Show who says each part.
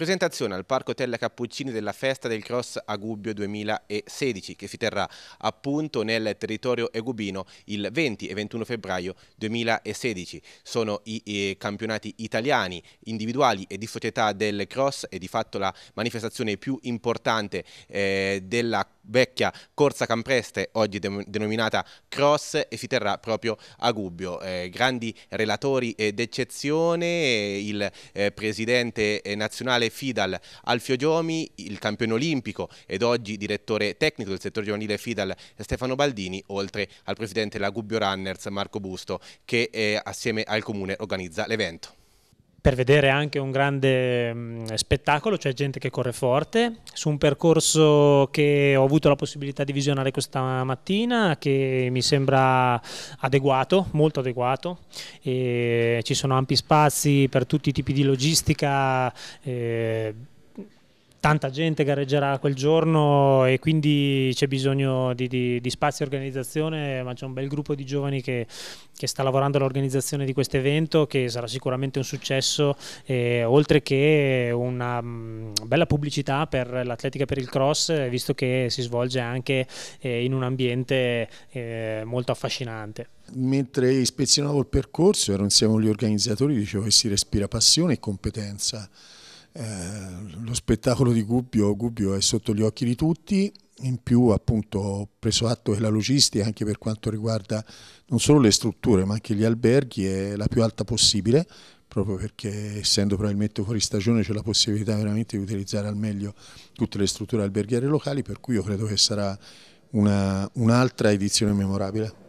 Speaker 1: Presentazione al Parco Tella Cappuccini della festa del Cross a Gubbio 2016 che si terrà appunto nel territorio egubino il 20 e 21 febbraio 2016. Sono i, i eh, campionati italiani individuali e di società del cross e di fatto la manifestazione più importante eh, della vecchia corsa campreste, oggi de denominata Cross, e si terrà proprio a Gubbio. Eh, grandi relatori eh, d'eccezione, il eh, presidente eh, nazionale Fidal Alfio Giomi, il campione olimpico ed oggi direttore tecnico del settore giovanile Fidal Stefano Baldini, oltre al presidente della Gubbio Runners Marco Busto che eh, assieme al comune organizza l'evento
Speaker 2: per vedere anche un grande mh, mm, spettacolo, cioè gente che corre forte, su un percorso che ho avuto la possibilità di visionare questa mattina, che mi sembra adeguato, molto adeguato, e ci sono ampi spazi per tutti i tipi di logistica. Eh, tanta gente gareggerà quel giorno e quindi c'è bisogno di, di, di spazio e organizzazione, ma c'è un bel gruppo di giovani che, che sta lavorando all'organizzazione di questo evento che sarà sicuramente un successo, eh, oltre che una mh, mm, bella pubblicità per l'atletica per il cross, visto che si svolge anche eh, in un ambiente eh, molto affascinante.
Speaker 3: Mentre ispezionavo il percorso, ero insieme agli organizzatori, dicevo che si respira passione e competenza eh, lo spettacolo di Gubbio, Gubbio è sotto gli occhi di tutti, in più appunto ho preso atto che la logistica anche per quanto riguarda non solo le strutture ma anche gli alberghi è la più alta possibile proprio perché essendo probabilmente fuori stagione c'è la possibilità veramente di utilizzare al meglio tutte le strutture alberghiere locali per cui io credo che sarà un'altra un edizione memorabile.